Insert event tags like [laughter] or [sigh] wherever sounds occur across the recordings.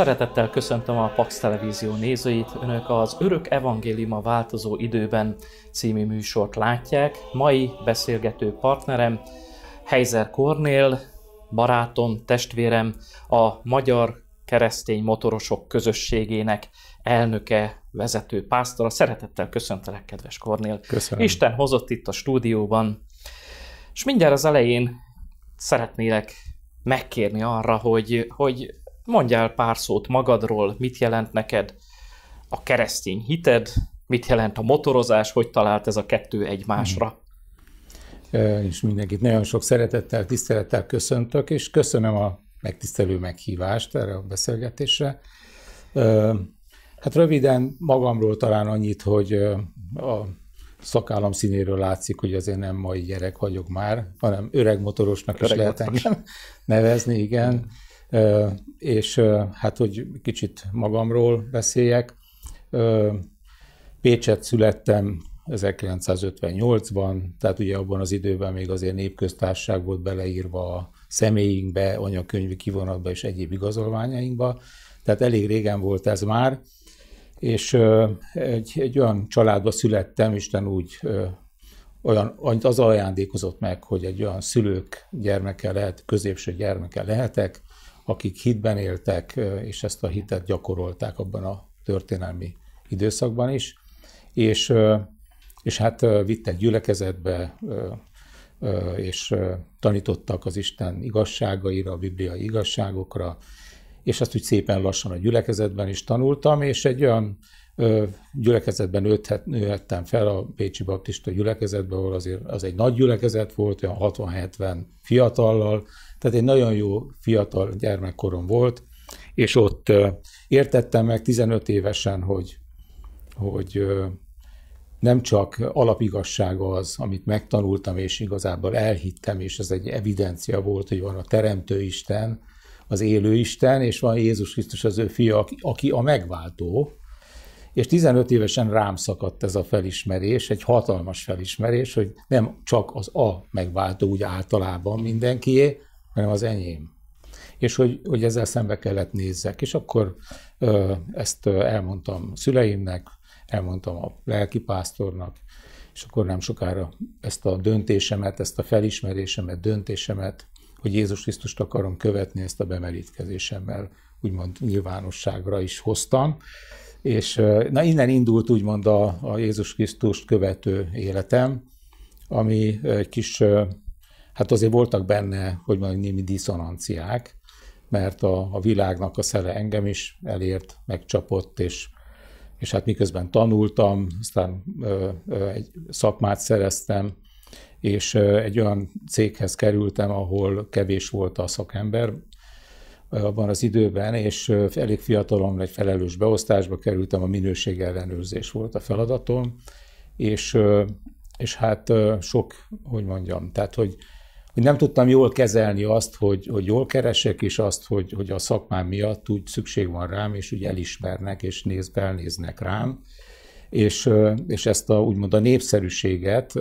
Szeretettel köszöntöm a Pax Televízió nézőit. Önök az Örök Evangélium a változó időben című műsort látják. Mai beszélgető partnerem Heizer Kornél, barátom, testvérem, a Magyar Keresztény Motorosok Közösségének elnöke, vezető, pásztora. Szeretettel köszöntelek, kedves Kornél. Köszönöm. Isten hozott itt a stúdióban. És mindjárt az elején szeretnélek megkérni arra, hogy, hogy Mondjál pár szót magadról, mit jelent neked a keresztény hited, mit jelent a motorozás, hogy talált ez a kettő egymásra? És mindenkit nagyon sok szeretettel, tisztelettel köszöntök, és köszönöm a megtisztelő meghívást erre a beszélgetésre. Hát röviden magamról talán annyit, hogy a szakállam színéről látszik, hogy azért nem mai gyerek vagyok már, hanem öreg motorosnak öreg is lehet motoros. engem nevezni, igen és hát, hogy kicsit magamról beszéljek. Pécset születtem 1958-ban, tehát ugye abban az időben még azért népköztársaság volt beleírva a személyünkbe, anyakönyvi kivonatba és egyéb igazolványainkba, tehát elég régen volt ez már, és egy, egy olyan családba születtem, Isten úgy olyan, az ajándékozott meg, hogy egy olyan szülők gyermeke lehet, középső gyermeke lehetek, akik hitben éltek, és ezt a hitet gyakorolták abban a történelmi időszakban is, és, és hát vittek gyülekezetbe, és tanítottak az Isten igazságaira, a bibliai igazságokra, és ezt úgy szépen lassan a gyülekezetben is tanultam, és egy olyan gyülekezetben nőthet, nőhettem fel a Pécsi Baptista gyülekezetben, ahol azért az egy nagy gyülekezet volt, olyan 60-70 fiatallal, tehát egy nagyon jó fiatal gyermekkorom volt, és ott értettem meg 15 évesen, hogy, hogy nem csak alapigasság az, amit megtanultam, és igazából elhittem, és ez egy evidencia volt, hogy van a Teremtő Isten, az élő Isten, és van Jézus Krisztus az ő fia, aki a megváltó, és 15 évesen rám szakadt ez a felismerés, egy hatalmas felismerés, hogy nem csak az a megváltó úgy általában mindenkié, hanem az enyém. És hogy, hogy ezzel szembe kellett nézzek. És akkor ö, ezt elmondtam szüleimnek, elmondtam a lelkipásztornak, és akkor nem sokára ezt a döntésemet, ezt a felismerésemet, döntésemet, hogy Jézus Krisztust akarom követni, ezt a bemerítkezésemmel úgymond nyilvánosságra is hoztam. És na innen indult úgymond a, a Jézus Krisztust követő életem, ami egy kis hát azért voltak benne, hogy mondjam, némi diszonanciák, mert a, a világnak a szele engem is elért, megcsapott, és, és hát miközben tanultam, aztán ö, ö, egy szakmát szereztem, és ö, egy olyan céghez kerültem, ahol kevés volt a szakember abban az időben, és elég fiatalon egy felelős beosztásba kerültem, a ellenőrzés volt a feladatom, és, és hát sok, hogy mondjam, tehát hogy hogy nem tudtam jól kezelni azt, hogy, hogy jól keresek, és azt, hogy, hogy a szakmám miatt úgy szükség van rám, és úgy elismernek, és néz, belnéznek rám. És, és ezt a, úgymond a népszerűséget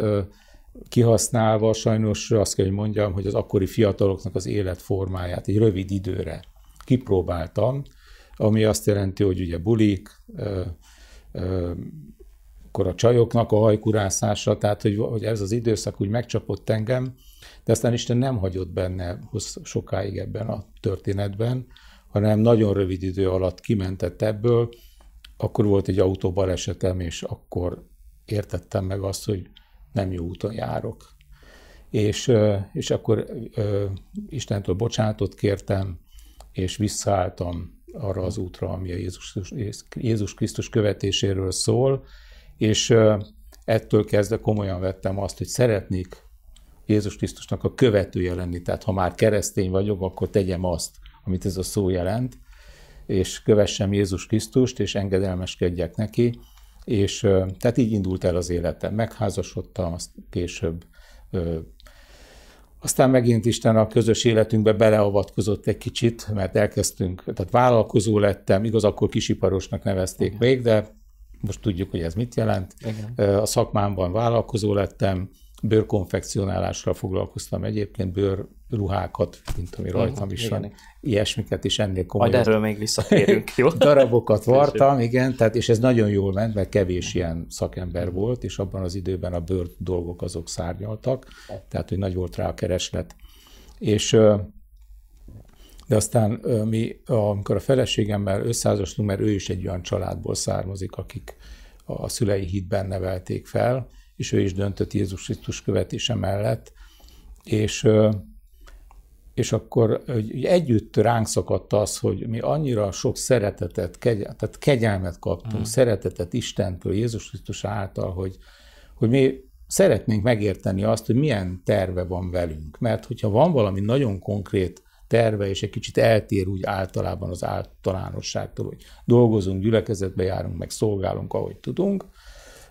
kihasználva sajnos azt kell, hogy mondjam, hogy az akkori fiataloknak az életformáját egy rövid időre kipróbáltam, ami azt jelenti, hogy ugye bulik, akkor a csajoknak a hajkurászása, tehát hogy, hogy ez az időszak úgy megcsapott engem, de aztán Isten nem hagyott benne sokáig ebben a történetben, hanem nagyon rövid idő alatt kimentett ebből, akkor volt egy autóbalesetem, és akkor értettem meg azt, hogy nem jó úton járok. És, és akkor Istentől bocsánatot kértem, és visszaálltam arra az útra, ami a Jézus, Jézus Krisztus követéséről szól, és ettől kezdve komolyan vettem azt, hogy szeretnék Jézus Krisztusnak a követője lenni. Tehát ha már keresztény vagyok, akkor tegyem azt, amit ez a szó jelent, és kövessem Jézus Krisztust, és engedelmeskedjek neki. És tehát így indult el az életem. Megházasodtam, azt később aztán megint Isten a közös életünkbe beleavatkozott egy kicsit, mert elkezdtünk, tehát vállalkozó lettem, igaz, akkor kisiparosnak nevezték Igen. még, de most tudjuk, hogy ez mit jelent. Igen. A szakmámban vállalkozó lettem, bőrkonfekcionálásra foglalkoztam egyébként, bőrruhákat, mint ami rajtam mhm, is igen. van, ilyesmiket is ennél komolyabb. Majd erről még visszatérünk, [laughs] jó? Darabokat vartam, igen, tehát, és ez nagyon jól ment, mert kevés ilyen szakember volt, és abban az időben a bőr dolgok azok szárnyaltak, tehát, hogy nagy volt rá a kereslet. És de aztán mi, amikor a feleségemmel összeházasztunk, mert ő is egy olyan családból származik, akik a szülei hitben nevelték fel, és ő is döntött Jézus Krisztus követése mellett, és, és akkor együtt ránk szakadt az, hogy mi annyira sok szeretetet, kegy, tehát kegyelmet kaptunk, mm. szeretetet Istentől, Jézus Krisztus által, hogy, hogy mi szeretnénk megérteni azt, hogy milyen terve van velünk. Mert hogyha van valami nagyon konkrét terve, és egy kicsit eltér úgy általában az általánosságtól, hogy dolgozunk, gyülekezetbe járunk, meg szolgálunk, ahogy tudunk,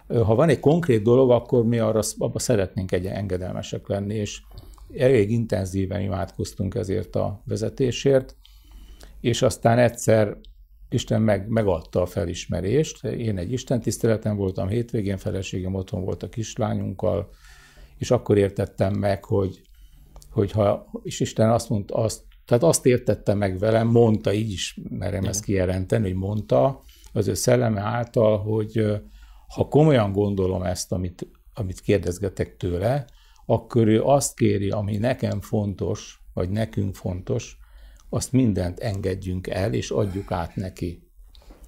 ha van egy konkrét dolog, akkor mi arra, abba szeretnénk egy engedelmesek lenni, és elég intenzíven imádkoztunk ezért a vezetésért, és aztán egyszer Isten meg, megadta a felismerést. Én egy Isten tiszteleten voltam, hétvégén feleségem otthon volt a kislányunkkal, és akkor értettem meg, hogy, hogy ha, és Isten azt mondta, azt, tehát azt értette meg velem, mondta, így is merem Igen. ezt kijelenteni, hogy mondta az ő szelleme által, hogy, ha komolyan gondolom ezt, amit, amit kérdezgetek tőle, akkor ő azt kéri, ami nekem fontos, vagy nekünk fontos, azt mindent engedjünk el, és adjuk át neki.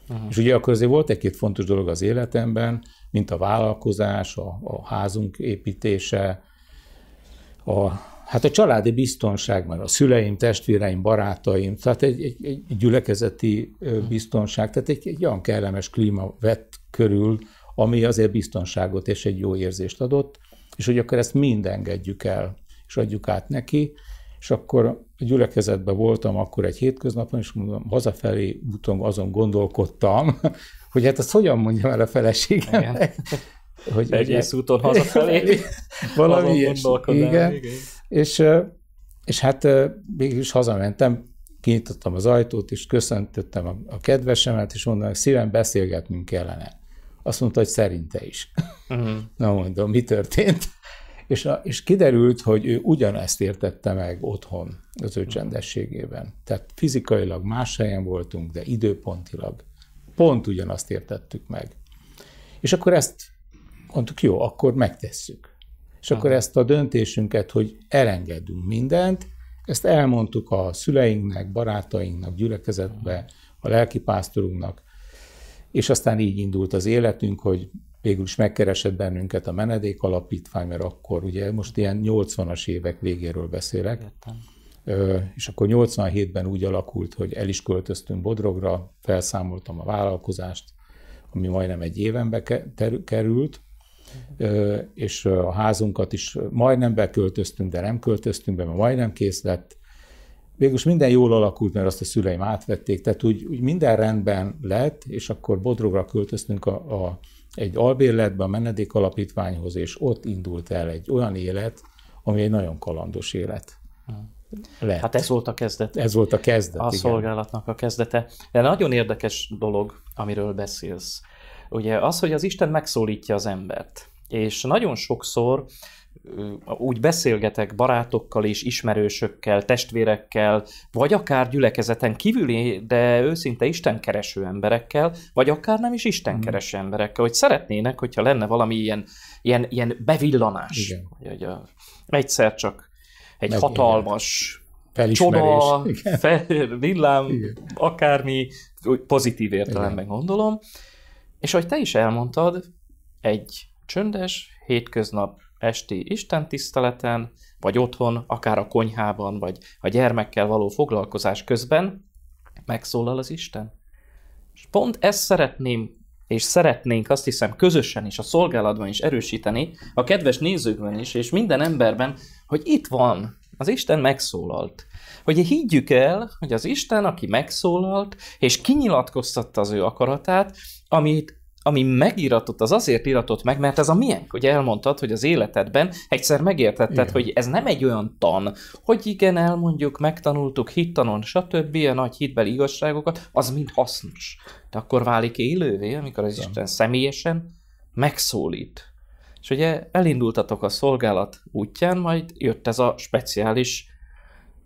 Aha. És ugye akkor azért volt egy-két fontos dolog az életemben, mint a vállalkozás, a, a házunk építése, a, hát a családi biztonság, mert a szüleim, testvéreim, barátaim, tehát egy, egy, egy gyülekezeti biztonság, tehát egy, egy olyan kellemes klíma vett körül, ami azért biztonságot és egy jó érzést adott, és hogy akkor ezt mind engedjük el, és adjuk át neki, és akkor gyülekezetben voltam akkor egy hétköznapon, és mondom, hazafelé úton azon gondolkodtam, [laughs] hogy hát ezt hogyan mondjam el a feleségem? [laughs] Hogy Egész ugye, úton hazafelé. [laughs] Valami ilyesmi. Igen. igen. És, és hát mégis hazamentem, kinyitottam az ajtót, és köszöntöttem a, a kedvesemet, és mondom, szívem beszélgetnünk kellene. Azt mondta, hogy szerinte is. Uh-huh. [laughs] Na mondom, mi történt? És, a, és kiderült, hogy ő ugyanezt értette meg otthon, az ő mhm. csendességében. Tehát fizikailag más helyen voltunk, de időpontilag pont ugyanazt értettük meg. És akkor ezt mondtuk, jó, akkor megtesszük. És akkor ezt a döntésünket, hogy elengedünk mindent, ezt elmondtuk a szüleinknek, barátainknak, gyülekezetbe, a lelkipásztorunknak, és aztán így indult az életünk, hogy végül is megkeresett bennünket a menedék alapítvány, mert akkor ugye most ilyen 80-as évek végéről beszélek, és akkor 87-ben úgy alakult, hogy el is költöztünk Bodrogra, felszámoltam a vállalkozást, ami majdnem egy évenbe került, és a házunkat is majdnem beköltöztünk, de nem költöztünk be, mert majdnem kész lett, végülis minden jól alakult, mert azt a szüleim átvették, tehát úgy, úgy minden rendben lett, és akkor Bodrogra költöztünk a, a, egy albérletbe a menedék alapítványhoz, és ott indult el egy olyan élet, ami egy nagyon kalandos élet. Lett. Hát ez volt a kezdet. Ez volt a kezdet, A igen. szolgálatnak a kezdete. De nagyon érdekes dolog, amiről beszélsz. Ugye az, hogy az Isten megszólítja az embert. És nagyon sokszor úgy beszélgetek barátokkal és ismerősökkel, testvérekkel, vagy akár gyülekezeten kívüli, de őszinte istenkereső emberekkel, vagy akár nem is istenkereső mm. emberekkel, hogy szeretnének, hogyha lenne valami ilyen, ilyen, ilyen bevillanás. Igen. Hogy a, egyszer csak egy Meg hatalmas igen. csoda, Fel, villám, Igen. akármi, pozitív értelemben Igen. gondolom. És ahogy te is elmondtad, egy csöndes hétköznap esti istentiszteleten, vagy otthon, akár a konyhában, vagy a gyermekkel való foglalkozás közben megszólal az Isten. És pont ezt szeretném, és szeretnénk azt hiszem közösen is, a szolgálatban is erősíteni, a kedves nézőkben is, és minden emberben, hogy itt van, az Isten megszólalt. Hogy higgyük el, hogy az Isten, aki megszólalt, és kinyilatkoztatta az ő akaratát, amit ami megíratott, az azért iratott meg, mert ez a miénk. hogy elmondtad, hogy az életedben egyszer megértetted, igen. hogy ez nem egy olyan tan, hogy igen, elmondjuk, megtanultuk hittanon, stb. a nagy hitbeli igazságokat, az mind hasznos. De akkor válik élővé, amikor az Isten személyesen megszólít. És ugye elindultatok a szolgálat útján, majd jött ez a speciális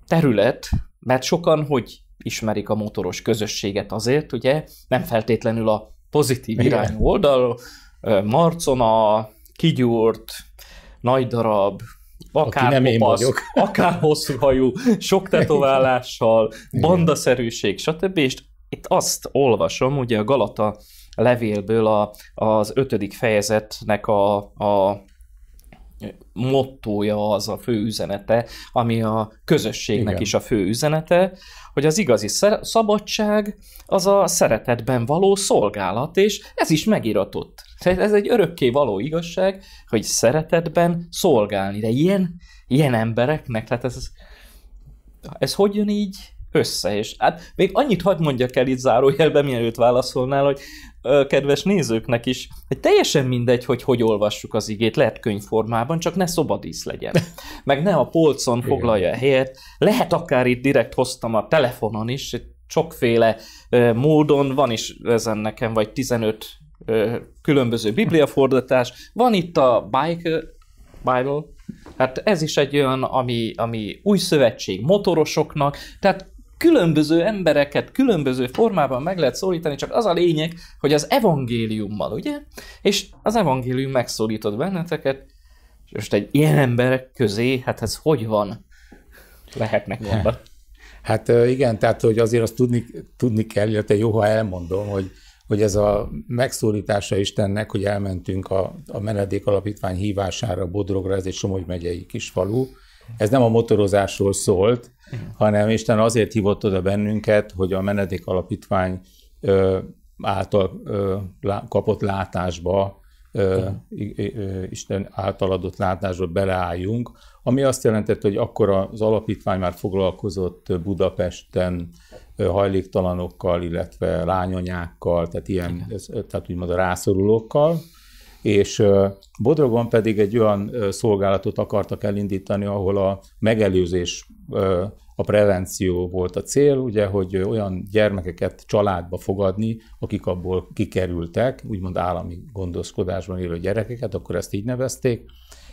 terület, mert sokan hogy ismerik a motoros közösséget azért, ugye nem feltétlenül a pozitív Igen. irányú oldal, Marcona, kigyúrt, nagy darab, akár nem kopasz, én [laughs] akár hosszú hajú, sok tetoválással, bandaszerűség, stb. És itt azt olvasom, ugye a Galata levélből a, az ötödik fejezetnek a, a mottója az a fő üzenete, ami a közösségnek Igen. is a fő üzenete, hogy az igazi szabadság az a szeretetben való szolgálat, és ez is megiratott. Tehát ez egy örökké való igazság, hogy szeretetben szolgálni. De ilyen, ilyen embereknek, tehát ez, ez hogy jön így össze. És hát még annyit hadd mondjak el itt zárójelben, mielőtt válaszolnál, hogy ö, kedves nézőknek is, hogy teljesen mindegy, hogy hogy olvassuk az igét, lehet könyvformában, csak ne szobadísz legyen. Meg ne a polcon foglalja a helyet, lehet akár itt direkt hoztam a telefonon is, sokféle ö, módon, van is ezen nekem vagy 15 ö, különböző bibliafordítás, van itt a Bible, Bible, Hát ez is egy olyan, ami, ami új szövetség motorosoknak, tehát különböző embereket különböző formában meg lehet szólítani, csak az a lényeg, hogy az evangéliummal, ugye? És az evangélium megszólított benneteket, és most egy ilyen emberek közé, hát ez hogy van? Lehetnek hát. mondani. Hát igen, tehát hogy azért azt tudni, tudni kell, illetve jó, ha elmondom, hogy, hogy ez a megszólítása Istennek, hogy elmentünk a, a menedék alapítvány hívására Bodrogra, ez egy Somogy megyei kis falu, ez nem a motorozásról szólt, hanem Isten azért hívott oda bennünket, hogy a menedék alapítvány által kapott látásba, Isten által adott látásba beleálljunk, ami azt jelentett, hogy akkor az alapítvány már foglalkozott Budapesten hajléktalanokkal, illetve lányanyákkal, tehát ilyen, tehát úgymond a rászorulókkal, és Bodrogon pedig egy olyan szolgálatot akartak elindítani, ahol a megelőzés, a prevenció volt a cél, ugye, hogy olyan gyermekeket családba fogadni, akik abból kikerültek, úgymond állami gondoskodásban élő gyerekeket, akkor ezt így nevezték,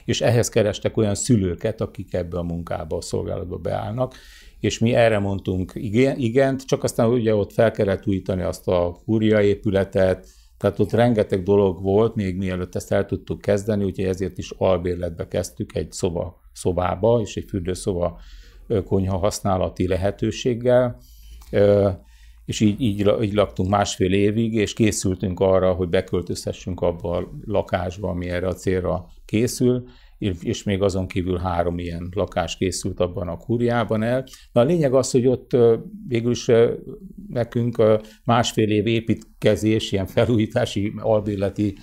és ehhez kerestek olyan szülőket, akik ebbe a munkába, a szolgálatba beállnak, és mi erre mondtunk igen, igent, csak aztán ugye ott fel kellett újítani azt a kúria épületet, tehát ott rengeteg dolog volt, még mielőtt ezt el tudtuk kezdeni, úgyhogy ezért is albérletbe kezdtük egy szoba, szobába és egy fürdőszoba konyha használati lehetőséggel, és így, így, így laktunk másfél évig, és készültünk arra, hogy beköltözhessünk abba a lakásba, ami erre a célra készül, és még azon kívül három ilyen lakás készült abban a kurjában el. Na a lényeg az, hogy ott végül is nekünk másfél év építkezés, ilyen felújítási, albérleti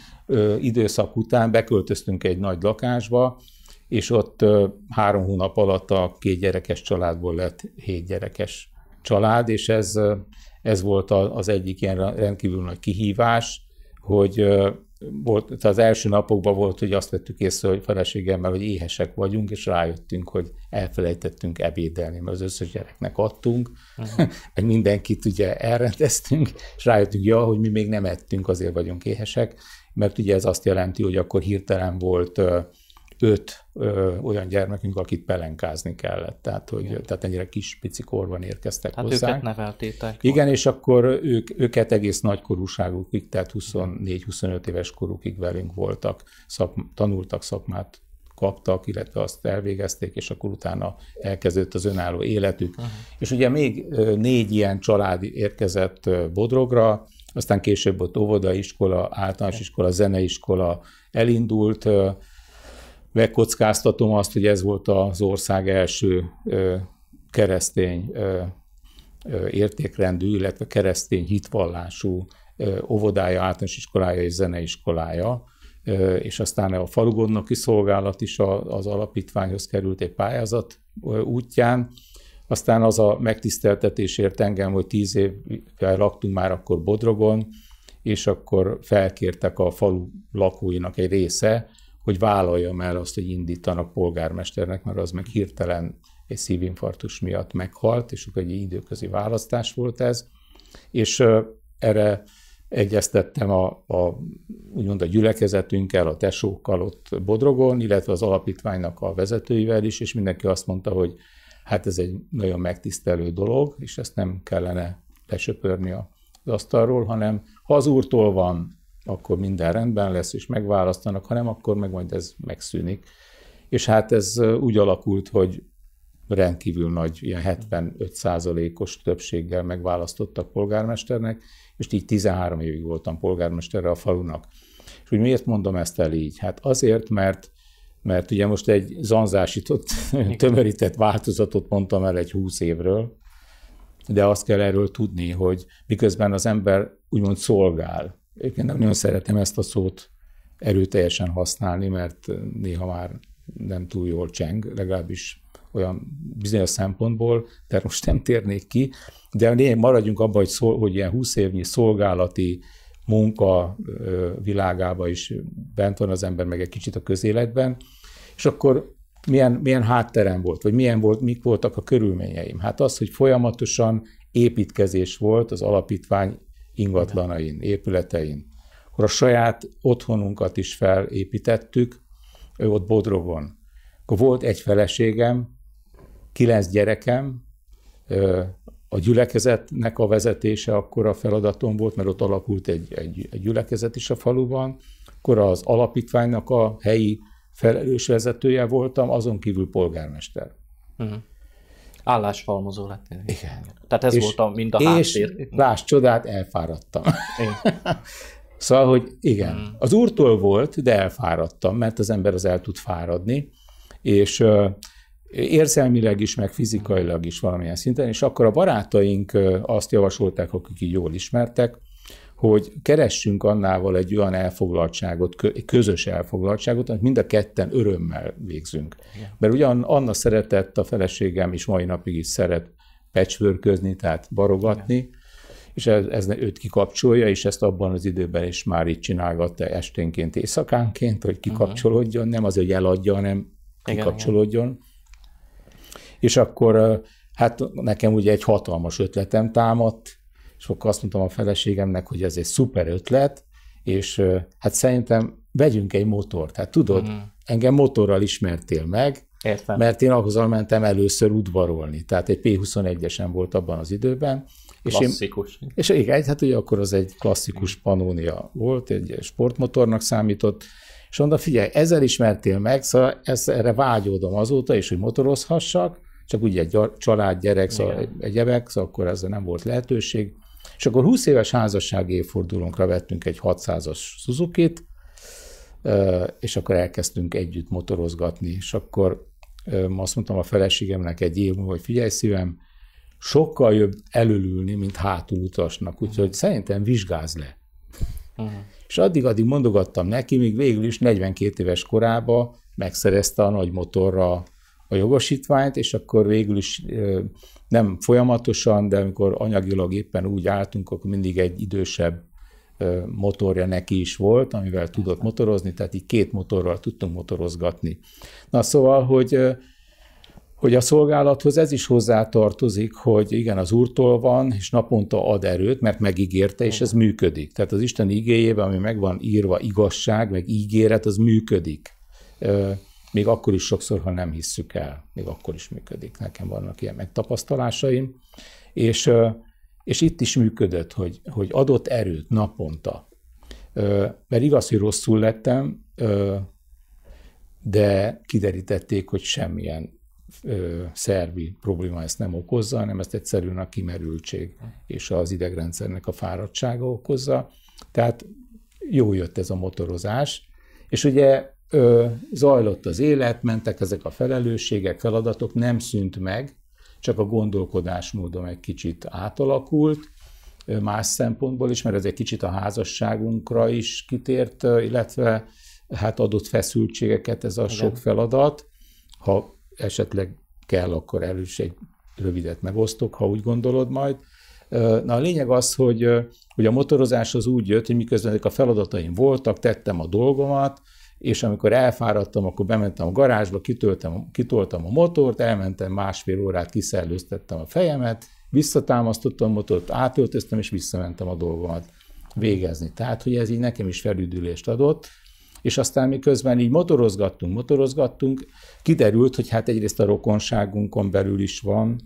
időszak után beköltöztünk egy nagy lakásba, és ott három hónap alatt a két gyerekes családból lett hét gyerekes család, és ez, ez volt az egyik ilyen rendkívül nagy kihívás, hogy volt, az első napokban volt, hogy azt vettük észre, hogy feleségemmel, hogy éhesek vagyunk, és rájöttünk, hogy elfelejtettünk ebédelni, mert az összes gyereknek adtunk, uh-huh. [laughs] meg mindenkit ugye elrendeztünk, és rájöttünk, ja, hogy mi még nem ettünk, azért vagyunk éhesek, mert ugye ez azt jelenti, hogy akkor hirtelen volt öt ö, olyan gyermekünk, akit pelenkázni kellett. Tehát, hogy, Igen. tehát ennyire kis pici korban érkeztek hát hozzá. őket neveltétek. Igen, volt. és akkor ők, őket egész nagykorúságukig, tehát 24-25 éves korukig velünk voltak, szak, tanultak szakmát, kaptak, illetve azt elvégezték, és akkor utána elkezdődött az önálló életük. Uh-huh. És ugye még négy ilyen család érkezett Bodrogra, aztán később ott óvoda, iskola, általános iskola, zeneiskola elindult, megkockáztatom azt, hogy ez volt az ország első keresztény értékrendű, illetve keresztény hitvallású óvodája, általános iskolája és zeneiskolája, és aztán a falugodnoki szolgálat is az alapítványhoz került egy pályázat útján. Aztán az a megtiszteltetés engem, hogy tíz évvel laktunk már akkor Bodrogon, és akkor felkértek a falu lakóinak egy része, hogy vállaljam el azt, hogy indítanak polgármesternek, mert az meg hirtelen egy szívinfarktus miatt meghalt, és akkor egy időközi választás volt ez, és erre egyeztettem a, a úgymond a gyülekezetünkkel, a tesókkal ott Bodrogon, illetve az alapítványnak a vezetőivel is, és mindenki azt mondta, hogy hát ez egy nagyon megtisztelő dolog, és ezt nem kellene lesöpörni az asztalról, hanem ha az úrtól van akkor minden rendben lesz, és megválasztanak, ha nem, akkor meg majd ez megszűnik. És hát ez úgy alakult, hogy rendkívül nagy, ilyen 75 százalékos többséggel megválasztottak polgármesternek, és így 13 évig voltam polgármesterre a falunak. És hogy miért mondom ezt el így? Hát azért, mert mert ugye most egy zanzásított, tömörített változatot mondtam el egy 20 évről, de azt kell erről tudni, hogy miközben az ember úgymond szolgál, én nem nagyon szeretem ezt a szót erőteljesen használni, mert néha már nem túl jól cseng, legalábbis olyan bizonyos szempontból, de most nem térnék ki, de maradjunk abban, hogy, szol, hogy ilyen 20 évnyi szolgálati munka világába is bent van az ember, meg egy kicsit a közéletben, és akkor milyen, milyen hátterem volt, vagy milyen volt, mik voltak a körülményeim? Hát az, hogy folyamatosan építkezés volt az alapítvány ingatlanain, épületein. Akkor a saját otthonunkat is felépítettük, ő ott Bodrogon. Akkor volt egy feleségem, kilenc gyerekem, a gyülekezetnek a vezetése akkor a feladatom volt, mert ott alakult egy, egy, egy gyülekezet is a faluban, akkor az alapítványnak a helyi felelős vezetője voltam, azon kívül polgármester. Uh-huh. Állásfalmozó lettél. Igen. Tehát ez és, volt a, mind a háttér. És lásd csodát, elfáradtam. Igen. [laughs] szóval, hogy igen, hmm. az úrtól volt, de elfáradtam, mert az ember az el tud fáradni, és érzelmileg is, meg fizikailag is valamilyen szinten, és akkor a barátaink azt javasolták, akik így jól ismertek, hogy keressünk annával egy olyan elfoglaltságot, közös elfoglaltságot, amit mind a ketten örömmel végzünk. Igen. Mert ugyan Anna szeretett, a feleségem is mai napig is szeret pecsvörközni, tehát barogatni, Igen. és ez, ez őt kikapcsolja, és ezt abban az időben is már így csinálgatta esténként, éjszakánként, hogy mhm. kikapcsolódjon, nem az, hogy eladja, hanem kikapcsolódjon. Igen, és akkor hát nekem ugye egy hatalmas ötletem támadt, és akkor azt mondtam a feleségemnek, hogy ez egy szuper ötlet, és hát szerintem vegyünk egy motort. Hát tudod, uh-huh. engem motorral ismertél meg, Értem. mert én ahhoz mentem először udvarolni. Tehát egy P21-esen volt abban az időben. Klasszikus. És, én, és igen, hát ugye akkor az egy klasszikus panónia volt, egy sportmotornak számított, és mondta, figyelj, ezzel ismertél meg, szóval ezt, erre vágyódom azóta is, hogy motorozhassak, csak ugye egy család, gyerek, szóval egyebek, szóval akkor ezzel nem volt lehetőség. És akkor 20 éves házassági évfordulónkra vettünk egy 600-as suzuki és akkor elkezdtünk együtt motorozgatni, és akkor azt mondtam a feleségemnek egy év múlva, hogy figyelj szívem, sokkal jobb előlülni mint hátul utasnak, úgyhogy uh-huh. szerintem vizsgáz le. Uh-huh. És addig-addig mondogattam neki, míg végül is 42 éves korába megszerezte a nagy motorra a jogosítványt, és akkor végül is nem folyamatosan, de amikor anyagilag éppen úgy álltunk, akkor mindig egy idősebb motorja neki is volt, amivel tudott motorozni, tehát így két motorral tudtunk motorozgatni. Na szóval, hogy hogy a szolgálathoz ez is hozzátartozik, hogy igen, az úrtól van, és naponta ad erőt, mert megígérte, és ez működik. Tehát az Isten igéjében, ami meg van írva, igazság, meg ígéret, az működik még akkor is sokszor, ha nem hisszük el, még akkor is működik. Nekem vannak ilyen megtapasztalásaim, és, és itt is működött, hogy, hogy adott erőt naponta. Mert igaz, hogy rosszul lettem, de kiderítették, hogy semmilyen szervi probléma ezt nem okozza, hanem ezt egyszerűen a kimerültség és az idegrendszernek a fáradtsága okozza. Tehát jó jött ez a motorozás, és ugye ö, zajlott az élet, mentek ezek a felelősségek, feladatok, nem szűnt meg, csak a gondolkodásmódom egy kicsit átalakult, más szempontból is, mert ez egy kicsit a házasságunkra is kitért, illetve hát adott feszültségeket ez a Igen. sok feladat. Ha esetleg kell, akkor elő is egy rövidet megosztok, ha úgy gondolod majd. Na a lényeg az, hogy, hogy a motorozás az úgy jött, hogy miközben ezek a feladataim voltak, tettem a dolgomat, és amikor elfáradtam, akkor bementem a garázsba, kitöltem, kitoltam a motort, elmentem másfél órát, kiszellőztettem a fejemet, visszatámasztottam a motort, átöltöztem, és visszamentem a dolgomat végezni. Tehát, hogy ez így nekem is felüdülést adott, és aztán mi közben így motorozgattunk, motorozgattunk, kiderült, hogy hát egyrészt a rokonságunkon belül is van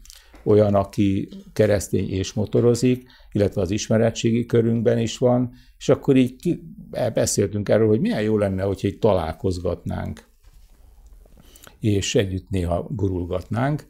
olyan, aki keresztény és motorozik, illetve az ismeretségi körünkben is van, és akkor így e- beszéltünk erről, hogy milyen jó lenne, hogyha így találkozgatnánk, és együtt néha gurulgatnánk,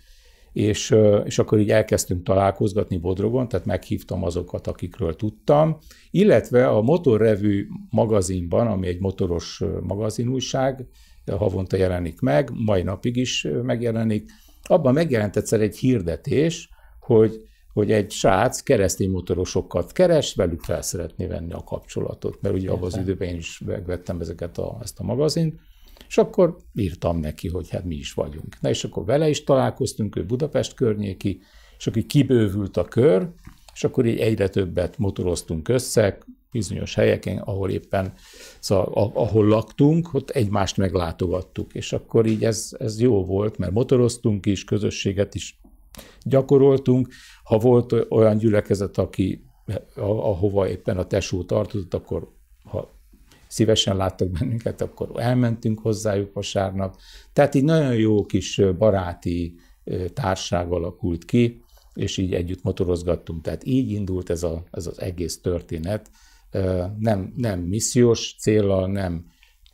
és, és akkor így elkezdtünk találkozgatni Bodrogon, tehát meghívtam azokat, akikről tudtam, illetve a Motorrevű magazinban, ami egy motoros magazinújság, havonta jelenik meg, mai napig is megjelenik, abban megjelent egyszer egy hirdetés, hogy, hogy egy srác keresztény motorosokat keres, velük fel szeretné venni a kapcsolatot, mert ugye abban az időben én is megvettem ezeket a, ezt a magazint, és akkor írtam neki, hogy hát mi is vagyunk. Na és akkor vele is találkoztunk, ő Budapest környéki, és akkor kibővült a kör, és akkor így egyre többet motoroztunk össze, bizonyos helyeken, ahol éppen, szóval ahol laktunk, ott egymást meglátogattuk, és akkor így ez, ez jó volt, mert motoroztunk is, közösséget is gyakoroltunk. Ha volt olyan gyülekezet, aki, ahova éppen a tesó tartozott, akkor ha szívesen láttak bennünket, akkor elmentünk hozzájuk vasárnap. Tehát így nagyon jó kis baráti társág alakult ki, és így együtt motorozgattunk. Tehát így indult ez, a, ez az egész történet nem, nem missziós célral, nem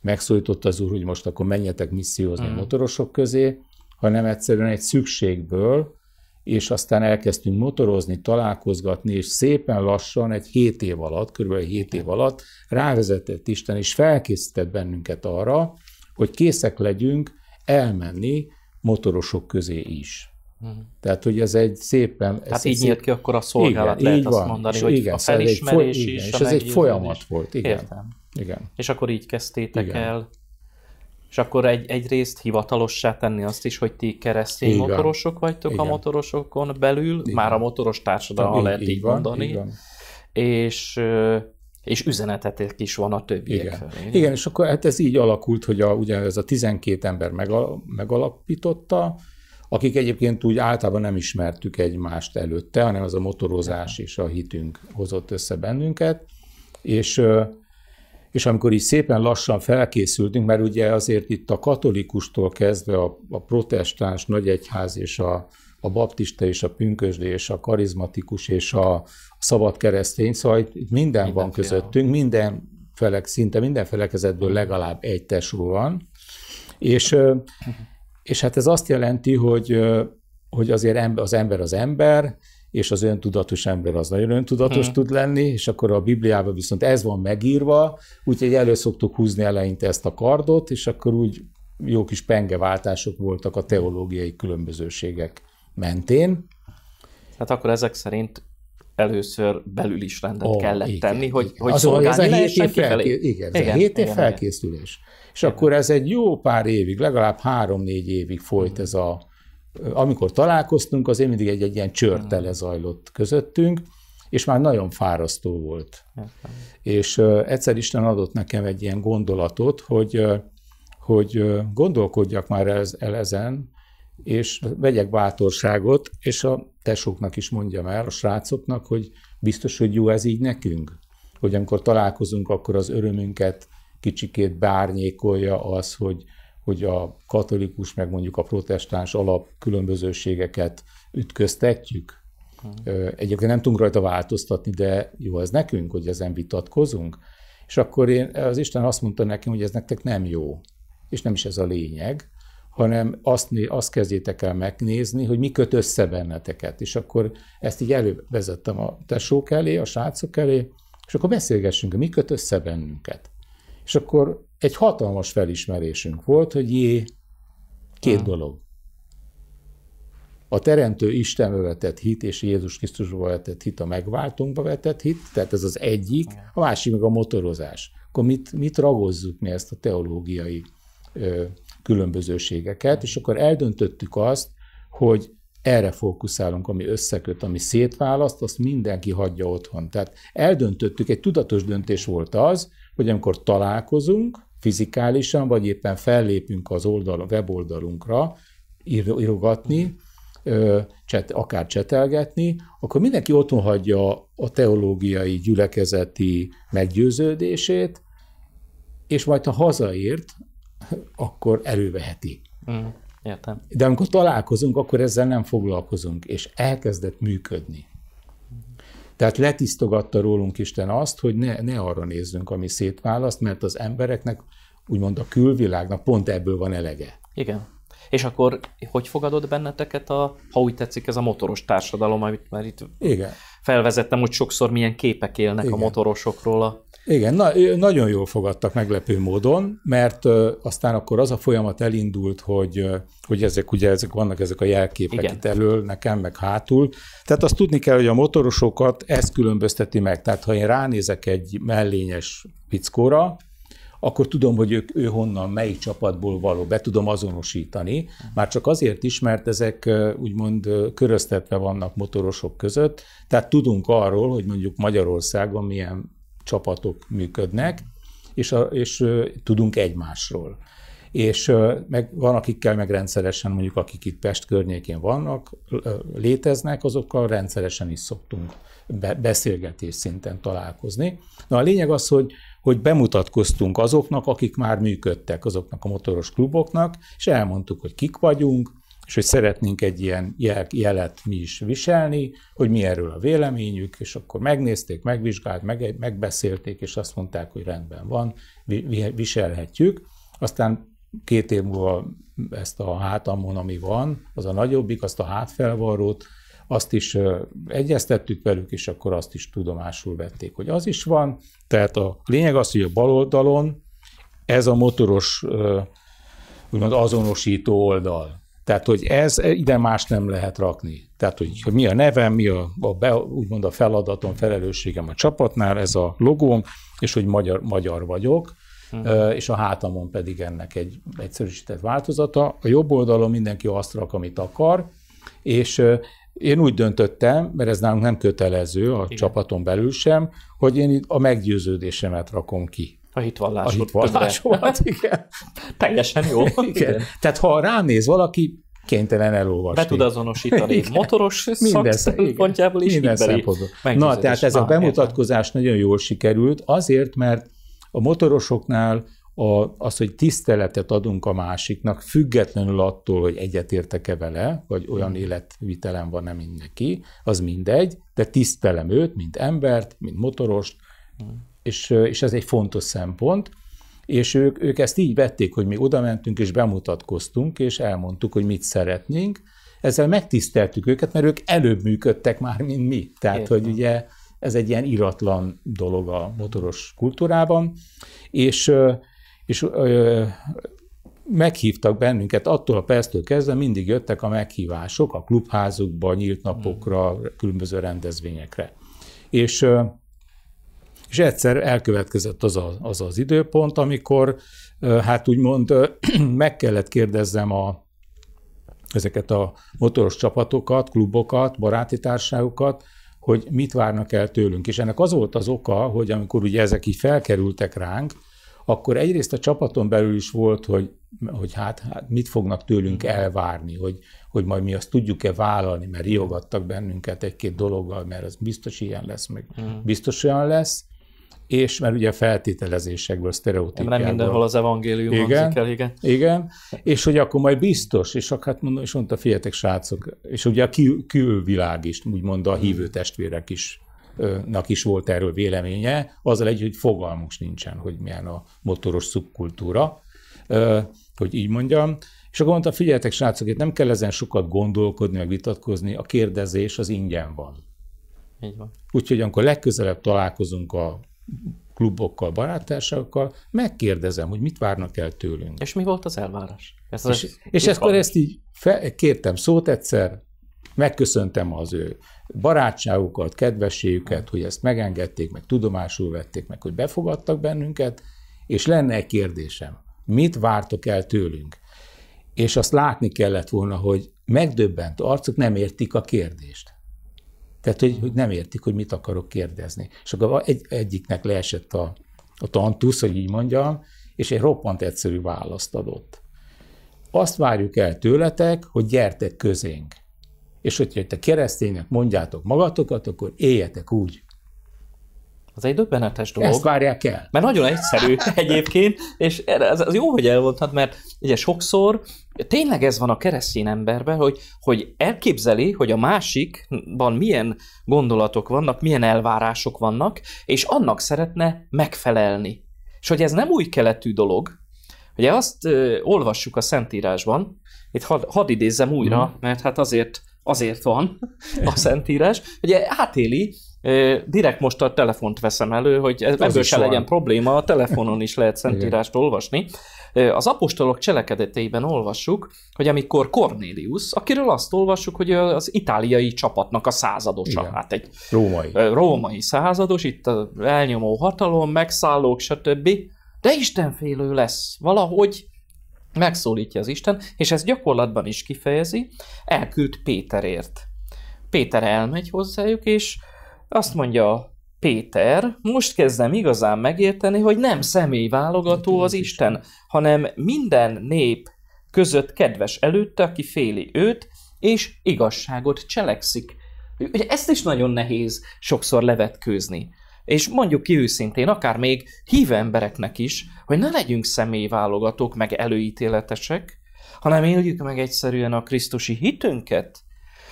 megszólította az úr, hogy most akkor menjetek missziózni uh-huh. motorosok közé, hanem egyszerűen egy szükségből, és aztán elkezdtünk motorozni, találkozgatni, és szépen lassan egy hét év alatt, kb. hét év alatt rávezetett Isten, és felkészített bennünket arra, hogy készek legyünk elmenni motorosok közé is. Mhm. Tehát, hogy ez egy szépen... Tehát ez hát így nyílt ki akkor a szolgálat, igen, lehet így azt mondani, és hogy igen, a szóval felismerés egy, igen, is. És ez egy folyamat volt, igen. Értem. igen. És akkor így kezdtétek igen. el és akkor egy, egyrészt hivatalossá tenni azt is, hogy ti keresztény igen. motorosok vagytok Igen. a motorosokon belül, Igen. már a motoros társadalom, igen. lehet így, így van, mondani, Igen. és és üzenetetek is van a többiek Igen. felé. Igen, és akkor hát ez így alakult, hogy a, ugye ez a 12 ember megal, megalapította, akik egyébként úgy általában nem ismertük egymást előtte, hanem az a motorozás és a hitünk hozott össze bennünket, és, és amikor így szépen lassan felkészültünk, mert ugye azért itt a katolikustól kezdve a, a protestáns nagyegyház és a, a baptista és a pünkösdi és a karizmatikus és a szabad keresztény, szóval itt minden Mindenféle. van közöttünk, minden felek, szinte minden felekezetből legalább egy tesó van, és és hát ez azt jelenti, hogy, hogy azért az ember az ember, és az öntudatos ember az nagyon öntudatos hmm. tud lenni, és akkor a Bibliában viszont ez van megírva, úgyhogy elő szoktuk húzni eleinte ezt a kardot, és akkor úgy jó kis pengeváltások voltak a teológiai különbözőségek mentén. Hát akkor ezek szerint először belül is rendet oh, kellett igen, tenni, igen. hogy, hogy Azon, szolgálni lehessen a igen, ez igen, a hét év igen, felkészülés. Igen. És akkor ez egy jó pár évig, legalább három-négy évig folyt hmm. ez a, amikor találkoztunk, az mindig egy, egy ilyen csörtel lezajlott hmm. közöttünk, és már nagyon fárasztó volt. És egyszer Isten adott nekem egy ilyen gondolatot, hogy, hogy gondolkodjak már el ezen, és vegyek bátorságot, és a tesóknak is mondjam el, a srácoknak, hogy biztos, hogy jó ez így nekünk, hogy amikor találkozunk, akkor az örömünket kicsikét bárnyékolja az, hogy, hogy a katolikus, meg mondjuk a protestáns alap különbözőségeket ütköztetjük. Hmm. Egyébként nem tudunk rajta változtatni, de jó ez nekünk, hogy ezen vitatkozunk. És akkor én, az Isten azt mondta nekem, hogy ez nektek nem jó. És nem is ez a lényeg, hanem azt, azt kezdjétek el megnézni, hogy mi köt össze benneteket. És akkor ezt így elővezettem a tesók elé, a srácok elé, és akkor beszélgessünk, mi köt össze bennünket. És akkor egy hatalmas felismerésünk volt, hogy jé, két ha. dolog. A Teremtő Istenbe vetett hit és Jézus Krisztusba vetett hit, a megváltunkba vetett hit, tehát ez az egyik, a másik meg a motorozás. Akkor mit, mit ragozzuk mi ezt a teológiai ö, különbözőségeket, és akkor eldöntöttük azt, hogy erre fókuszálunk, ami összeköt, ami szétválaszt, azt mindenki hagyja otthon. Tehát eldöntöttük, egy tudatos döntés volt az, hogy amikor találkozunk fizikálisan, vagy éppen fellépünk az oldal, a weboldalunkra, írogatni, cset, akár csetelgetni, akkor mindenki otthon hagyja a teológiai gyülekezeti meggyőződését, és majd ha hazaért, akkor előveheti. Mm, értem. De amikor találkozunk, akkor ezzel nem foglalkozunk, és elkezdett működni. Tehát letisztogatta rólunk Isten azt, hogy ne, ne arra nézzünk, ami szétválaszt, mert az embereknek, úgymond a külvilágnak pont ebből van elege. Igen. És akkor hogy fogadott benneteket a, ha úgy tetszik, ez a motoros társadalom, amit már itt Igen. felvezettem, hogy sokszor milyen képek élnek Igen. a motorosokról a igen, na, nagyon jól fogadtak meglepő módon, mert ö, aztán akkor az a folyamat elindult, hogy, ö, hogy ezek ugye ezek vannak ezek a jelképek Igen. itt elől, nekem meg hátul. Tehát azt tudni kell, hogy a motorosokat ez különbözteti meg. Tehát ha én ránézek egy mellényes pickóra, akkor tudom, hogy ők, ő honnan, melyik csapatból való, be tudom azonosítani, már csak azért is, mert ezek úgymond köröztetve vannak motorosok között, tehát tudunk arról, hogy mondjuk Magyarországon milyen csapatok működnek, és, a, és tudunk egymásról és meg van, akikkel meg rendszeresen, mondjuk akik itt Pest környékén vannak, léteznek, azokkal rendszeresen is szoktunk beszélgetés szinten találkozni. Na a lényeg az, hogy hogy bemutatkoztunk azoknak, akik már működtek, azoknak a motoros kluboknak, és elmondtuk, hogy kik vagyunk, és hogy szeretnénk egy ilyen jelet mi is viselni, hogy mi erről a véleményük, és akkor megnézték, megvizsgált, meg, megbeszélték, és azt mondták, hogy rendben van, viselhetjük. Aztán két év múlva ezt a hátamon, ami van, az a nagyobbik, azt a hátfelvarrót azt is egyeztettük velük, és akkor azt is tudomásul vették, hogy az is van. Tehát a lényeg az, hogy a bal oldalon ez a motoros úgymond azonosító oldal. Tehát, hogy ez ide más nem lehet rakni. Tehát, hogy mi a nevem, mi a, a be, úgymond a feladatom, felelősségem a csapatnál, ez a logóm, és hogy magyar, magyar vagyok, uh-huh. és a hátamon pedig ennek egy egyszerűsített változata. A jobb oldalon mindenki azt rak, amit akar, és én úgy döntöttem, mert ez nálunk nem kötelező a Igen. csapaton belül sem, hogy én a meggyőződésemet rakom ki. A hitvallásod. A hitvallásomat, [laughs] igen. Teljesen jó. [laughs] Igen. igen. Tehát ha ránéz valaki, kénytelen elolvasni. Be tud azonosítani [laughs] igen. motoros minden is. Minden szempontból. Na, tehát ez a bemutatkozás értem. nagyon jól sikerült, azért, mert a motorosoknál a, az, hogy tiszteletet adunk a másiknak, függetlenül attól, hogy egyetértek-e vele, vagy olyan hmm. életvitelem van-e, mint neki, az mindegy, de tisztelem őt, mint embert, mint motorost, mm. és, és ez egy fontos szempont. És ők, ők ezt így vették, hogy mi oda mentünk és bemutatkoztunk, és elmondtuk, hogy mit szeretnénk. Ezzel megtiszteltük őket, mert ők előbb működtek már, mint mi. Tehát, Értem. hogy ugye ez egy ilyen iratlan dolog a motoros kultúrában, és és ö, meghívtak bennünket, attól a perctől kezdve mindig jöttek a meghívások a klubházukba, nyílt napokra, hmm. különböző rendezvényekre. És, és egyszer elkövetkezett az, a, az az időpont, amikor hát úgymond [clears throat] meg kellett kérdezzem a, ezeket a motoros csapatokat, klubokat, baráti társaságokat, hogy mit várnak el tőlünk. És ennek az volt az oka, hogy amikor ugye ezek így felkerültek ránk, akkor egyrészt a csapaton belül is volt, hogy, hogy hát, hát mit fognak tőlünk mhm. elvárni, hogy, hogy majd mi azt tudjuk-e vállalni, mert riogattak bennünket egy-két dologgal, mert az biztos ilyen lesz, meg mm. biztos olyan lesz, és mert ugye feltételezésekből, sztereotípiákból. Nem mindenhol az evangélium igen, hangzik el, igen. Igen, és hogy akkor majd biztos, és akkor hát mondom, és mondta, fiatek srácok, és ugye a kül- külvilág is, úgymond a hívő mhm. testvérek is nak is volt erről véleménye, azzal együtt, hogy fogalmuk nincsen, hogy milyen a motoros szubkultúra, hogy így mondjam. És akkor mondta, figyeljetek srácok, itt nem kell ezen sokat gondolkodni, meg vitatkozni, a kérdezés az ingyen van. Így van. Úgyhogy amikor legközelebb találkozunk a klubokkal, baráttársakkal, megkérdezem, hogy mit várnak el tőlünk. És mi volt az elvárás? Ez és, az és, és akkor ezt így fe, kértem szót egyszer, megköszöntem az ő barátságukat, kedvességüket, hogy ezt megengedték, meg tudomásul vették, meg hogy befogadtak bennünket, és lenne egy kérdésem, mit vártok el tőlünk? És azt látni kellett volna, hogy megdöbbent arcok nem értik a kérdést. Tehát, hogy, hogy nem értik, hogy mit akarok kérdezni. És akkor egy, egyiknek leesett a, a tantusz, hogy így mondjam, és egy roppant egyszerű választ adott. Azt várjuk el tőletek, hogy gyertek közénk. És hogyha te keresztények mondjátok magatokat, akkor éljetek úgy. Az egy döbbenetes dolog. Ezt várják el. Mert nagyon egyszerű [laughs] egyébként, és ez, az jó, hogy elmondtad, mert ugye sokszor tényleg ez van a keresztény emberben, hogy, hogy elképzeli, hogy a másikban milyen gondolatok vannak, milyen elvárások vannak, és annak szeretne megfelelni. És hogy ez nem új keletű dolog, ugye azt ö, olvassuk a Szentírásban, itt hadd had idézzem újra, mm. mert hát azért azért van a szentírás. Ugye átéli, direkt most a telefont veszem elő, hogy ebből se van. legyen probléma, a telefonon is lehet [laughs] szentírást olvasni. Az apostolok cselekedeteiben olvassuk, hogy amikor Cornélius, akiről azt olvassuk, hogy az itáliai csapatnak a századosa, Igen. hát egy római. római százados, itt elnyomó hatalom, megszállók, stb., de istenfélő lesz valahogy, megszólítja az Isten, és ez gyakorlatban is kifejezi, elküld Péterért. Péter elmegy hozzájuk, és azt mondja Péter, most kezdem igazán megérteni, hogy nem személyválogató az Isten, hanem minden nép között kedves előtte, aki féli őt, és igazságot cselekszik. Ugye ezt is nagyon nehéz sokszor levetkőzni és mondjuk ki őszintén, akár még híve embereknek is, hogy ne legyünk személyválogatók, meg előítéletesek, hanem éljük meg egyszerűen a Krisztusi hitünket,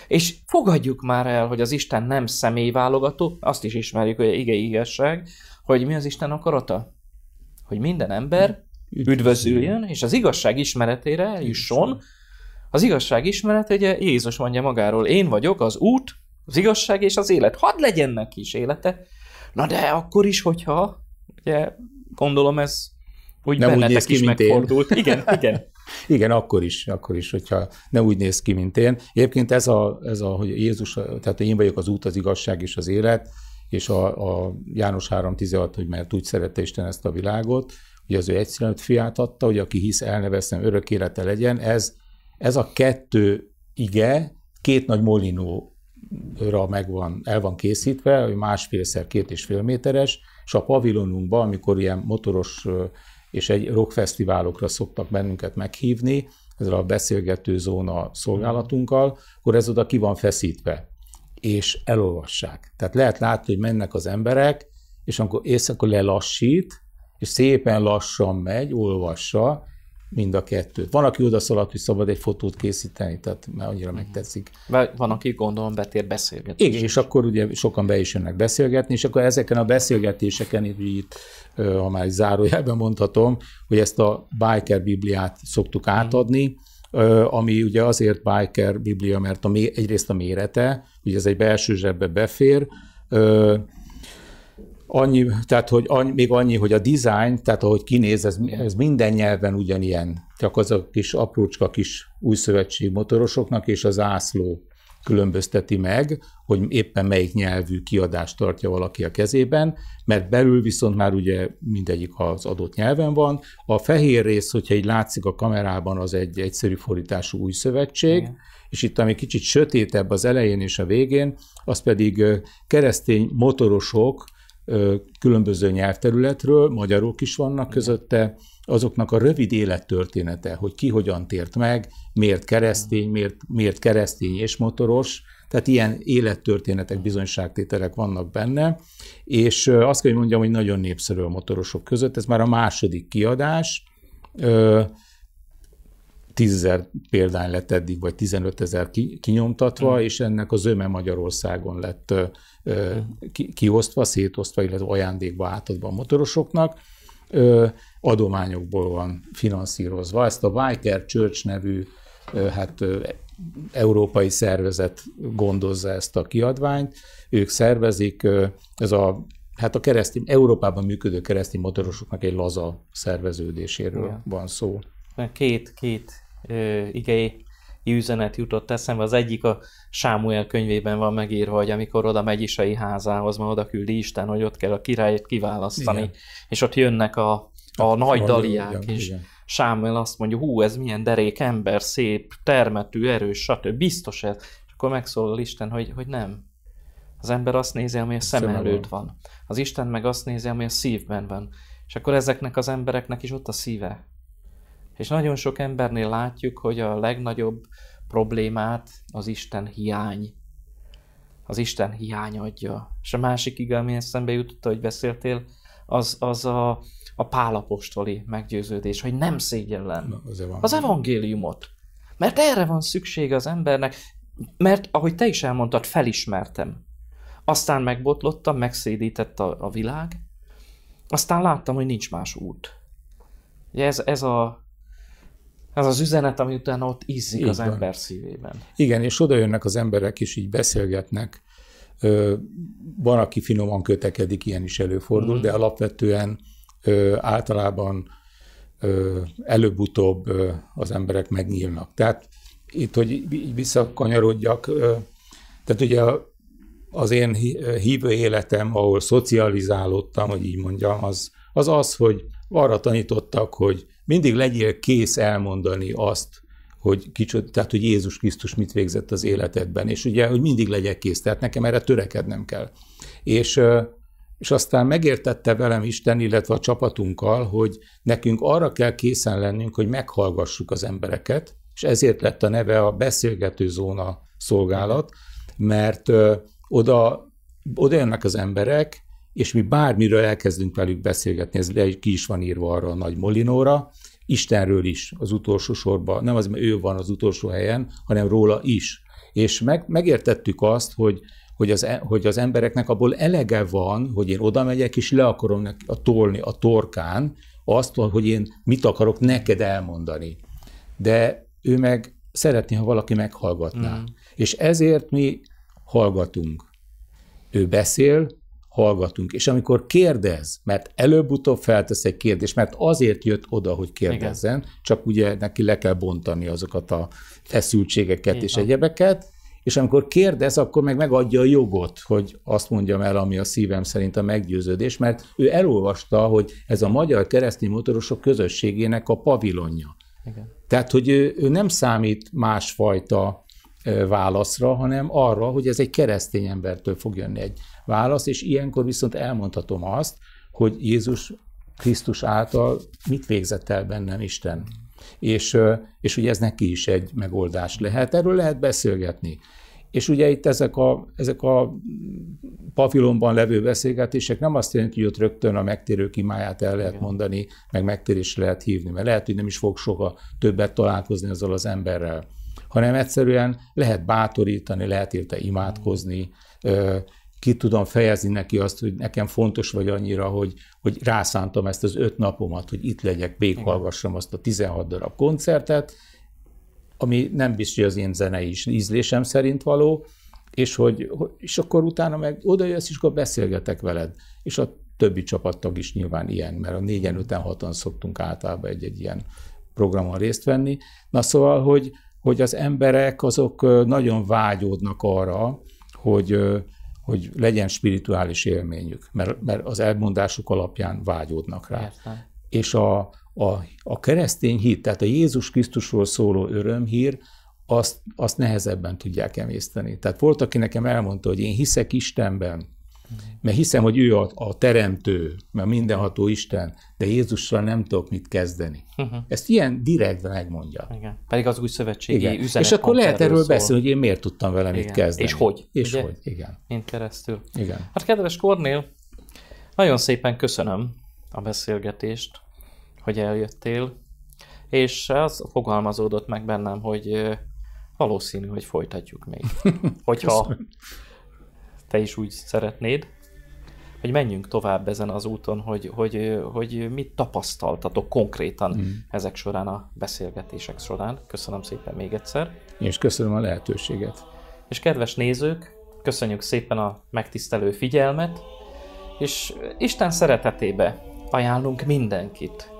és fogadjuk már el, hogy az Isten nem személyválogató, azt is ismerjük, hogy ige igazság, hogy mi az Isten akarata? Hogy minden ember üdvözüljön, és az igazság ismeretére eljusson. Az igazság ismerete, ugye Jézus mondja magáról, én vagyok az út, az igazság és az élet. Hadd legyen neki is élete, Na de akkor is, hogyha, ugye, gondolom ez úgy nem bennetek úgy néz ki, is mint megfordult. Én. Igen, igen. [laughs] igen, akkor is, akkor is, hogyha nem úgy néz ki, mint én. Egyébként ez a, ez a hogy Jézus, tehát én vagyok az út, az igazság és az élet, és a, a János 3.16, hogy mert úgy szerette Isten ezt a világot, hogy az ő egyszerűen fiát adta, hogy aki hisz, elneveszem, örök élete legyen. Ez, ez a kettő ige, két nagy molinó ra megvan el van készítve, másfélszer két és fél méteres, és a pavilonunkban, amikor ilyen motoros és egy rockfesztiválokra szoktak bennünket meghívni, ezzel a beszélgető zóna szolgálatunkkal, akkor ez oda ki van feszítve, és elolvassák. Tehát lehet látni, hogy mennek az emberek, és akkor észre, lelassít, és szépen lassan megy, olvassa, mind a kettőt. Van, aki szaladt, hogy szabad egy fotót készíteni, tehát már annyira mhm. megtetszik. Van, aki gondolom betér beszélgetni. Igen, és akkor ugye sokan be is jönnek beszélgetni, és akkor ezeken a beszélgetéseken, itt, ha már zárójelben mondhatom, hogy ezt a biker bibliát szoktuk mhm. átadni, ami ugye azért biker biblia, mert a, egyrészt a mérete, ugye ez egy belső zsebbe befér, Annyi, tehát hogy annyi, még annyi, hogy a design, tehát ahogy kinéz, ez, ez minden nyelven ugyanilyen. Csak az a kis aprócska kis új szövetség motorosoknak és az ászló különbözteti meg, hogy éppen melyik nyelvű kiadást tartja valaki a kezében, mert belül viszont már ugye mindegyik az adott nyelven van. A fehér rész, hogyha így látszik a kamerában, az egy egyszerű fordítású új szövetség, Igen. és itt ami kicsit sötétebb az elején és a végén, az pedig keresztény motorosok, különböző nyelvterületről, magyarok is vannak közötte, azoknak a rövid élettörténete, hogy ki hogyan tért meg, miért keresztény, miért, miért keresztény és motoros, tehát ilyen élettörténetek, bizonyságtételek vannak benne, és azt kell, hogy mondjam, hogy nagyon népszerű a motorosok között, ez már a második kiadás, tízezer példány lett eddig, vagy 15 ezer kinyomtatva, mm. és ennek az öme Magyarországon lett kiosztva, szétosztva, illetve ajándékba átadva a motorosoknak, adományokból van finanszírozva. Ezt a Biker Church nevű hát európai szervezet gondozza ezt a kiadványt, ők szervezik, ez a hát a keresztény, Európában működő keresztény motorosoknak egy laza szerveződéséről Igen. van szó. Két, két ö, igei üzenet jutott eszembe. Az egyik a Sámuel könyvében van megírva, hogy amikor oda megy Isai házához, mert oda küldi Isten, hogy ott kell a királyt kiválasztani, igen. és ott jönnek a, a hát, nagy daliák, és Sámuel azt mondja, hú, ez milyen derék ember, szép, termetű, erős, stb. Biztos ez. És akkor megszólal Isten, hogy, hogy nem. Az ember azt nézi, ami a szem, szem előtt van. van. Az Isten meg azt nézi, ami a szívben van. És akkor ezeknek az embereknek is ott a szíve. És nagyon sok embernél látjuk, hogy a legnagyobb problémát az Isten hiány. Az Isten hiány adja. És a másik igaz, ami eszembe jutott, hogy beszéltél, az, az a, a pálapostoli meggyőződés, hogy nem szégyellem Na, az, evangélium. az evangéliumot. Mert erre van szüksége az embernek, mert ahogy te is elmondtad, felismertem. Aztán megbotlottam, megszédített a, a világ, aztán láttam, hogy nincs más út. ez, ez a az az üzenet, ami utána ott ízzik az ember szívében. Igen, és oda jönnek az emberek, és így beszélgetnek. Van, aki finoman kötekedik, ilyen is előfordul, mm. de alapvetően általában előbb-utóbb az emberek megnyílnak. Tehát itt, hogy így visszakanyarodjak, tehát ugye az én hívő életem, ahol szocializálódtam, hogy így mondjam, az az, az hogy arra tanítottak, hogy mindig legyél kész elmondani azt, hogy kicsod, tehát hogy Jézus Krisztus mit végzett az életedben, és ugye, hogy mindig legyek kész, tehát nekem erre törekednem kell. És, és aztán megértette velem Isten, illetve a csapatunkkal, hogy nekünk arra kell készen lennünk, hogy meghallgassuk az embereket, és ezért lett a neve a beszélgető zóna szolgálat, mert oda, oda jönnek az emberek, és mi bármiről elkezdünk velük beszélgetni, ez ki is van írva arra a nagy molinóra, Istenről is az utolsó sorban, nem az, mert ő van az utolsó helyen, hanem róla is. És meg, megértettük azt, hogy, hogy, az, e, hogy az embereknek abból elege van, hogy én oda megyek, és le akarom neki a tolni a torkán azt, hogy én mit akarok neked elmondani. De ő meg szeretné, ha valaki meghallgatná. Mm. És ezért mi hallgatunk. Ő beszél, hallgatunk. És amikor kérdez, mert előbb-utóbb feltesz egy kérdést, mert azért jött oda, hogy kérdezzen, Igen. csak ugye neki le kell bontani azokat a feszültségeket Igen. és egyebeket, és amikor kérdez, akkor meg megadja a jogot, hogy azt mondjam el, ami a szívem szerint a meggyőződés, mert ő elolvasta, hogy ez a magyar keresztény motorosok közösségének a pavilonja. Igen. Tehát, hogy ő, ő nem számít másfajta válaszra, hanem arra, hogy ez egy keresztény embertől fog jönni, egy válasz, és ilyenkor viszont elmondhatom azt, hogy Jézus Krisztus által mit végzett el bennem Isten. És, és ugye ez neki is egy megoldás lehet, erről lehet beszélgetni. És ugye itt ezek a, ezek a pavilonban levő beszélgetések nem azt jelenti, hogy ott rögtön a megtérő imáját el lehet mondani, meg megtérésre lehet hívni, mert lehet, hogy nem is fog soha többet találkozni azzal az emberrel, hanem egyszerűen lehet bátorítani, lehet érte imádkozni, ki tudom fejezni neki azt, hogy nekem fontos vagy annyira, hogy, hogy rászántam ezt az öt napomat, hogy itt legyek, véghallgassam azt a 16 darab koncertet, ami nem biztos, hogy az én zenei is ízlésem szerint való, és, hogy, és akkor utána meg oda jössz és akkor beszélgetek veled. És a többi csapattag is nyilván ilyen, mert a négyen, öten, hatan szoktunk általában egy-egy ilyen programon részt venni. Na szóval, hogy, hogy az emberek azok nagyon vágyódnak arra, hogy, hogy legyen spirituális élményük, mert, mert az elmondásuk alapján vágyódnak rá. Értem. És a, a, a keresztény hit, tehát a Jézus Krisztusról szóló örömhír, azt, azt nehezebben tudják emészteni. Tehát volt, aki nekem elmondta, hogy én hiszek Istenben, mert hiszem, hogy ő a, a teremtő, mert mindenható Isten, de Jézussal nem tudok mit kezdeni. Uh-huh. Ezt ilyen direkt megmondja. Igen. Pedig az új szövetségi igen. üzenet. És akkor lehet erről szól. beszélni, hogy én miért tudtam vele igen. mit kezdeni. És hogy. És ugye? hogy, igen. Mint keresztül. Igen. Hát kedves Kornél, nagyon szépen köszönöm a beszélgetést, hogy eljöttél, és az fogalmazódott meg bennem, hogy valószínű, hogy folytatjuk még. [laughs] Hogyha te is úgy szeretnéd, hogy menjünk tovább ezen az úton, hogy, hogy, hogy mit tapasztaltatok konkrétan mm. ezek során, a beszélgetések során. Köszönöm szépen még egyszer. És köszönöm a lehetőséget. És kedves nézők, köszönjük szépen a megtisztelő figyelmet, és Isten szeretetébe ajánlunk mindenkit,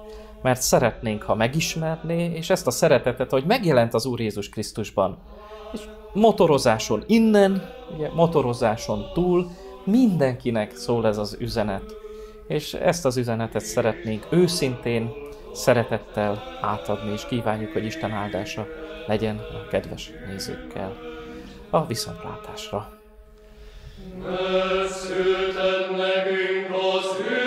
mert szeretnénk, ha megismerné, és ezt a szeretetet, hogy megjelent az Úr Jézus Krisztusban, és motorozáson innen, ugye, motorozáson túl mindenkinek szól ez az üzenet. És ezt az üzenetet szeretnénk őszintén, szeretettel átadni, és kívánjuk, hogy Isten áldása legyen a kedves nézőkkel. A viszontlátásra! Mert nekünk az ő